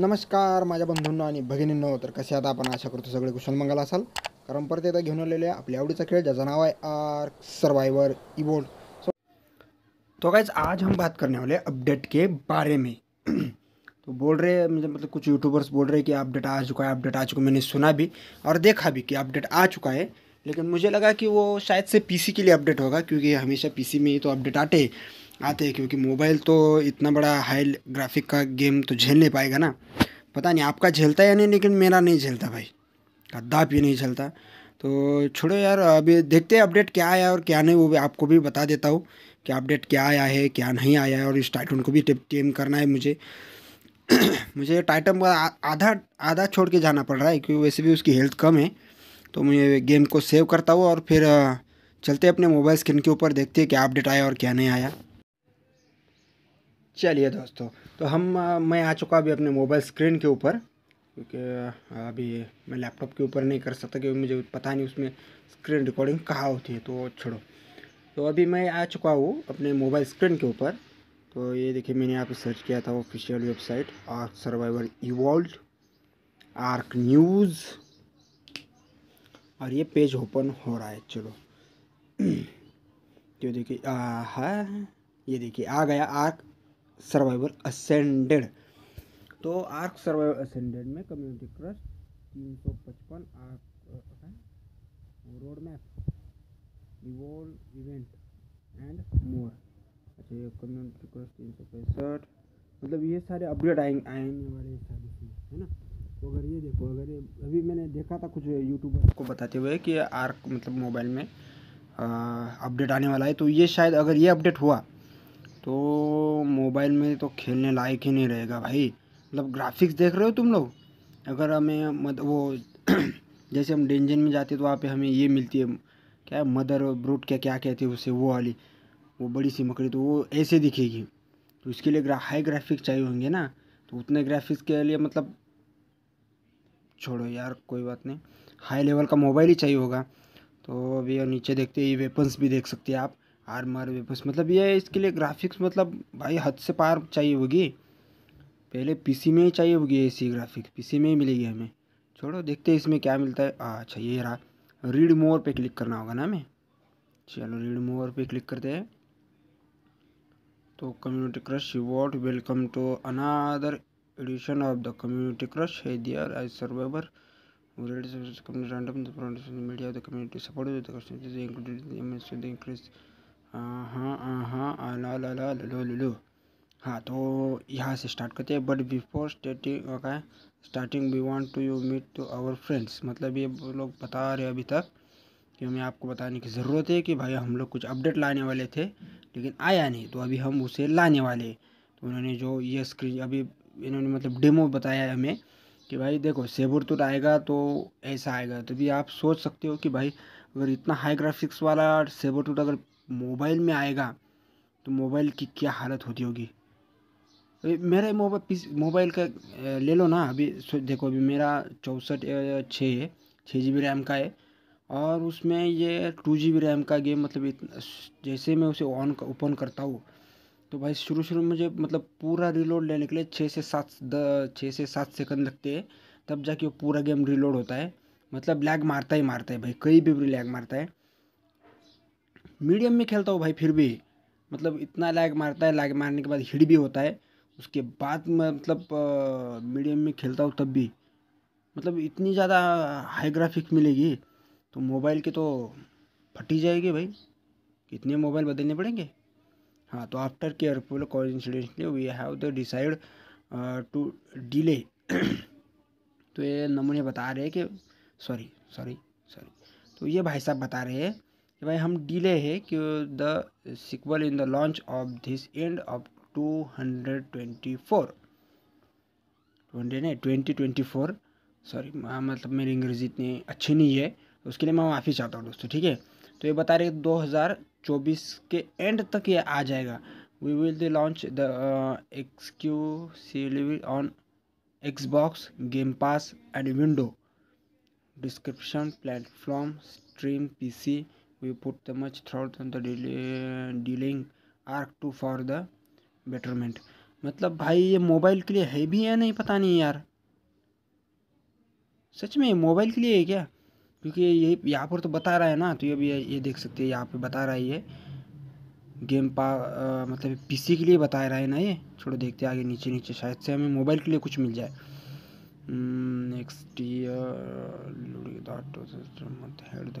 नमस्कार मजा बंधूंना आ भगिनींनो तो कसे आता अपन आशा करते सगे कुशल मंगल आल कारण पर घेन आने अपने आवड़ी खेल ज्यादा नाव है आर्क सर्वाइवर इवोल्ड सो तो गाइज आज हम बात करने वाले अपडेट के बारे में तो बोल रहे मुझे मतलब कुछ यूट्यूबर्स बोल रहे कि अपडेट आ चुका है अपडेट आ चुका है मैंने सुना भी और देखा भी कि अपडेट आ चुका है लेकिन मुझे लगा कि वो शायद से पी के लिए अपडेट होगा क्योंकि हमेशा पी में ही तो अपडेट आते हैं आते हैं क्योंकि मोबाइल तो इतना बड़ा हाई ग्राफिक का गेम तो झेल नहीं पाएगा ना पता नहीं आपका झेलता है या नहीं लेकिन मेरा नहीं झेलता भाई कद्दाप ये नहीं झेलता तो छोड़ो यार अभी देखते हैं अपडेट क्या आया और क्या नहीं वो भी आपको भी बता देता हूँ कि अपडेट क्या आया है क्या नहीं आया है और इस टाइटन को भी टेम करना है मुझे मुझे टाइटन का आधा आधा छोड़ के जाना पड़ रहा है क्योंकि वैसे भी उसकी हेल्थ कम है तो मैं गेम को सेव करता हूँ और फिर चलते अपने मोबाइल स्क्रीन के ऊपर देखते हैं क्या अपडेट आया और क्या नहीं आया चलिए दोस्तों तो हम मैं आ चुका अभी अपने मोबाइल स्क्रीन के ऊपर क्योंकि अभी मैं लैपटॉप के ऊपर नहीं कर सकता क्योंकि मुझे पता नहीं उसमें स्क्रीन रिकॉर्डिंग कहाँ होती है तो छोड़ो तो अभी मैं आ चुका हूँ अपने मोबाइल स्क्रीन के ऊपर तो ये देखिए मैंने यहाँ पे सर्च किया था official website Ark Survivor Evolved Ark news और ये पेज ओपन हो रहा है चलो तो देखिए हाँ ये देखिए आ गया आर्क सर्वाइवल असेंडेड तो आर्क सर्वाइवल असेंडेड में कम्युनिटी क्रस्ट तीन सौ पचपन Ark road map revolve event and more अच्छा ये कम्युनिटी क्रस्ट तीन सौ पैंसठ मतलब ये सारे अपडेट आएंगे आएंगे हमारे सारे से है ना तो अगर ये देखो अगर ये अभी मैंने देखा था कुछ यूट्यूबर को बताते हुए कि आर्क मतलब मोबाइल में अपडेट आने वाला है तो ये शायद अगर ये अपडेट हुआ तो मोबाइल में तो खेलने लायक ही नहीं रहेगा भाई मतलब ग्राफिक्स देख रहे हो तुम लोग अगर हमें मत वो जैसे हम डेंजन में जाते तो वहाँ पे हमें ये मिलती है क्या मदर ब्रूट क्या क्या कहते हैं उसे वो वाली वो बड़ी सी मकड़ी तो वो ऐसे दिखेगी तो उसके लिए ग्रा, हाई ग्राफिक्स चाहिए होंगे ना तो उतने ग्राफिक्स के लिए मतलब छोड़ो यार कोई बात नहीं हाई लेवल का मोबाइल ही चाहिए होगा तो अभी नीचे देखते ही वेपन्स भी देख सकते हैं आप आर्मर वेपन्स मतलब ये इसके लिए ग्राफिक्स मतलब भाई हद से पार चाहिए होगी पहले पीसी में ही चाहिए होगी ऐसी ग्राफिक्स पीसी में ही मिलेगी हमें छोड़ो देखते हैं इसमें क्या मिलता है अच्छा ये रहा रीड मोर पे क्लिक करना होगा ना हमें चलो रीड मोर पे क्लिक करते हैं तो community crunch what welcome to another edition of the community crunch hey there as survivor media हाँ हाँ हाँ ला लो लो हाँ तो यहाँ से स्टार्ट करते हैं but before starting okay starting we want to you meet to our friends मतलब ये लोग बता रहे अभी तक कि हमें आपको बताने की ज़रूरत है कि भाई हम लोग कुछ अपडेट लाने वाले थे लेकिन आया नहीं तो अभी हम उसे लाने वाले तो उन्होंने जो ये स्क्रीन अभी इन्होंने मतलब डेमो बताया है हमें कि भाई देखो सेबर तो आएगा तो ऐसा आएगा तो भी आप सोच सकते हो कि भाई अगर इतना हाई ग्राफिक्स वाला सेबुर टूट अगर मोबाइल में आएगा तो मोबाइल की क्या हालत होती होगी मेरा मोबाइल मोबाइल का ले लो ना अभी देखो अभी मेरा चौंसठ छः है छः जी बी रैम का है और उसमें ये टू जी बी रैम का गेम मतलब इतना जैसे मैं उसे ऑन ओपन करता हूँ तो भाई शुरू शुरू में मुझे मतलब पूरा रिलोड लेने के लिए छः से सात छः से सात सेकंड लगते हैं तब जाके वो पूरा गेम रिलोड होता है मतलब लैग मारता ही मारता है भाई कहीं भी लैग मारता है मीडियम में खेलता हूँ भाई फिर भी मतलब इतना लैग मारता है लैग मारने के बाद हिट भी होता है उसके बाद मतलब मीडियम में खेलता हूँ तब भी मतलब इतनी ज़्यादा हाई ग्राफिक मिलेगी तो मोबाइल की तो फटी जाएगी भाई कितने मोबाइल बदलने पड़ेंगे हाँ तो after careful considerately we have the decide to delay तो ये नमूने बता रहे हैं कि सॉरी सॉरी सॉरी तो ये भाई साहब बता रहे हैं कि भाई हम डिले है कि the sequel in the launch of this end of two hundred twenty four नहीं ट्वेंटी ट्वेंटी फोर सॉरी मतलब मेरी अंग्रेजी इतनी अच्छी नहीं है तो उसके लिए मैं माफ़ी चाहता हूँ दोस्तों ठीक है तो ये बता रहे दो हज़ार चौबीस के एंड तक ये आ जाएगा we will the launch the exclusively on Xbox Game Pass and window description platform stream PC we put the much thought and the dealing arc to for the betterment मतलब भाई ये मोबाइल के लिए है भी या नहीं पता नहीं यार सच में मोबाइल के लिए है क्या क्योंकि ये यहाँ पर तो बता रहा है ना तो ये भी ये देख सकते हैं यहाँ पे बता रहा है ये गेम पा आ, मतलब पीसी के लिए बता रहा है ना ये छोड़ो देखते हैं आगे नीचे नीचे शायद से हमें मोबाइल के लिए कुछ मिल जाए next year head the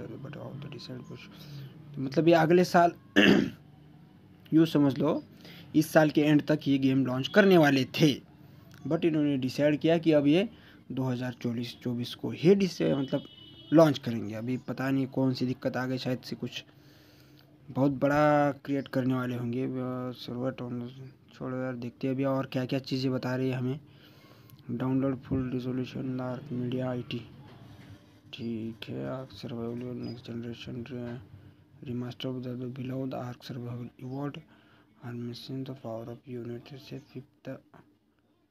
last year but all the recent push मतलब ये अगले साल यूँ समझ लो इस साल के एंड तक ये गेम लॉन्च करने वाले थे बट इन्होंने डिसाइड किया कि अब ये 2024 24 को ही डिस मतलब लॉन्च करेंगे अभी पता नहीं कौन सी दिक्कत आ गई शायद से कुछ बहुत बड़ा क्रिएट करने वाले होंगे सर्वर डाउन छोड़ो यार देखते हैं अभी और क्या क्या चीज़ें बता रही है हमें download full resolution lark media IT ठीक है Ark Survival next generation remaster of the below the Ark Survival award are mission the power of unit से फिफ्थ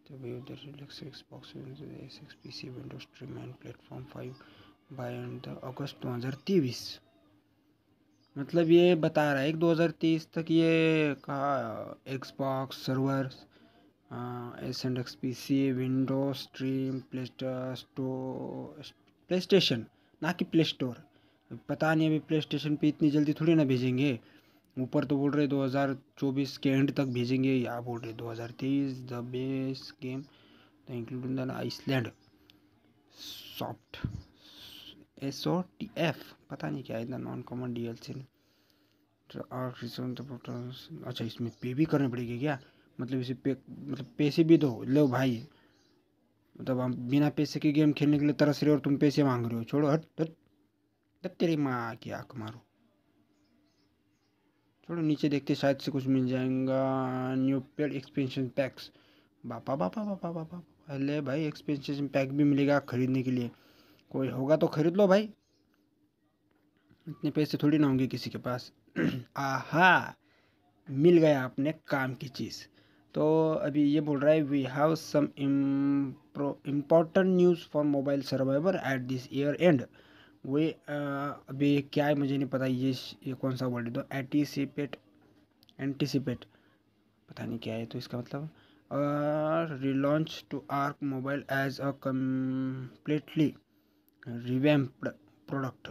तो भी उधर relax Xbox S X P C window stream and platform five by end August दो हज़ार तेईस मतलब ये बता रहा है एक दो हज़ार तेईस तक ये कहा Xbox server S and X P C stream plate store PlayStation ना कि प्ले स्टोर पता नहीं अभी प्ले स्टेशन पर इतनी जल्दी थोड़ी ना भेजेंगे ऊपर तो बोल रहे 2024 के एंड तक भेजेंगे या बोल रहे 2023 the base game the including the Iceland soft S O T F पता नहीं क्या इतना non common D L C अच्छा इसमें पे भी करने पड़ेगी क्या मतलब इसे पे मतलब पैसे भी दो लो भाई मतलब हम बिना पैसे के गेम खेलने के लिए तरस रहे हो और तुम पैसे मांग रहे हो छोड़ो हट हट तब तेरी माँ की आँख मारो छोड़ो नीचे देखते शायद से कुछ मिल जाएगा न्यू पेड एक्सपेंशन पैक्स बापा बापा बापा बापा पहले भाई एक्सपेंशन पैक भी मिलेगा ख़रीदने के लिए कोई होगा तो ख़रीद लो भाई इतने पैसे थोड़ी ना होंगे किसी के पास आहा मिल गया अपने काम की चीज़ तो अभी ये बोल रहा है we have some important news for mobile survivor at this year and we अभी क्या है मुझे नहीं पता ये ये कौन सा वर्ड है तो एंटीसिपेट एंटीसिपेट पता नहीं क्या है तो इसका मतलब relaunch to Ark mobile as a completely revamped product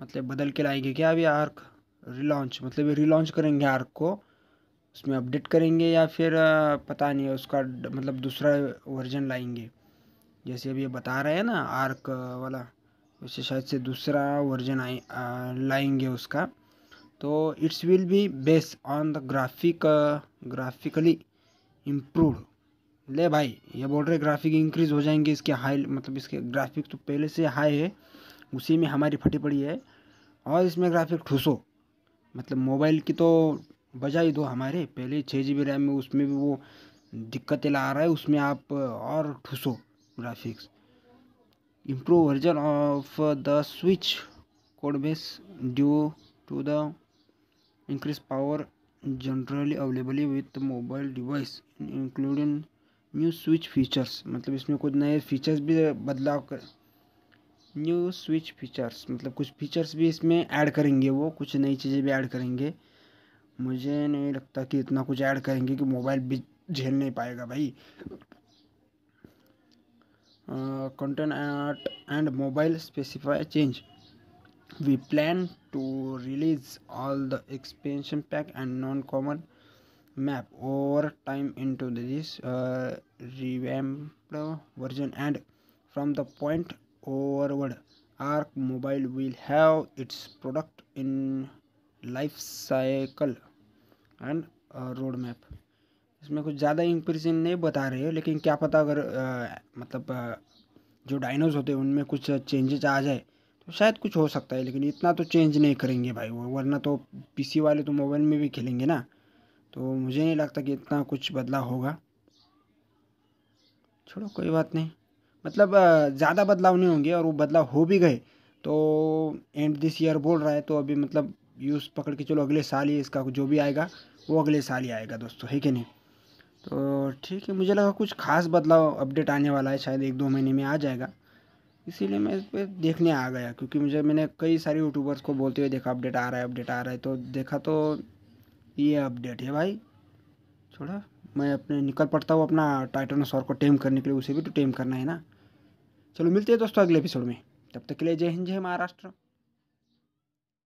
मतलब बदल के लाएंगे क्या अभी आर्क रिलॉन्च मतलब ये रिलॉन्च करेंगे आर्क को उसमें अपडेट करेंगे या फिर पता नहीं उसका मतलब दूसरा वर्जन लाएंगे जैसे अभी ये बता रहे हैं ना आर्क वाला वैसे शायद से दूसरा वर्जन आए लाएंगे उसका तो it's will be based on the graphic graphically improve ले भाई ये बोल रहे ग्राफिक इंक्रीज हो जाएंगे इसके हाई मतलब इसके ग्राफिक तो पहले से हाई है उसी में हमारी फटी पड़ी है और इसमें ग्राफिक ठूसो मतलब मोबाइल की तो ही दो हमारे पहले छः जी बी रैम में उसमें भी वो दिक्कतें ला रहा है उसमें आप और ठूसो graphics improve version of the switch code base due to the increase power generally availably with mobile device including new switch features मतलब इसमें कुछ नए फीचर्स भी बदलाव कर न्यू स्विच फीचर्स मतलब कुछ फीचर्स भी इसमें ऐड करेंगे वो कुछ नई चीज़ें भी ऐड करेंगे मुझे नहीं लगता कि इतना कुछ ऐड करेंगे कि मोबाइल भी झेल नहीं पाएगा भाई content at and mobile specify change we plan to release all the expansion pack and non common map over time in to this revamped version and from the point onward Ark mobile will have its product in life cycle and road map इसमें कुछ ज़्यादा impression नहीं बता रहे हैं लेकिन क्या पता अगर आ, मतलब आ, जो डायनोज होते हैं उनमें कुछ चेंजेस आ जाए तो शायद कुछ हो सकता है लेकिन इतना तो चेंज नहीं करेंगे भाई वो वरना तो पीसी वाले तो मोबाइल में भी खेलेंगे ना तो मुझे नहीं लगता कि इतना कुछ बदलाव होगा छोड़ो कोई बात नहीं मतलब ज़्यादा बदलाव नहीं होंगे और वो बदलाव हो भी गए तो एंड दिस ईयर बोल रहा है तो अभी मतलब यूज़ पकड़ के चलो अगले साल ही इसका जो भी आएगा वो अगले साल ही आएगा दोस्तों है कि नहीं तो ठीक है मुझे लगा कुछ खास बदलाव अपडेट आने वाला है शायद एक दो महीने में आ जाएगा इसीलिए मैं इस पर देखने आ गया क्योंकि मुझे मैंने कई सारे यूट्यूबर्स को बोलते हुए देखा अपडेट आ रहा है अपडेट आ रहा है तो देखा तो ये अपडेट है भाई छोड़ा मैं अपने निकल पड़ता हूँ अपना टाइटनोसॉर को टेम करने के लिए उसे भी तो टेम करना है ना चलो मिलते हैं दोस्तों अगले एपिसोड में तब तक के लिए जय हिंद जय महाराष्ट्र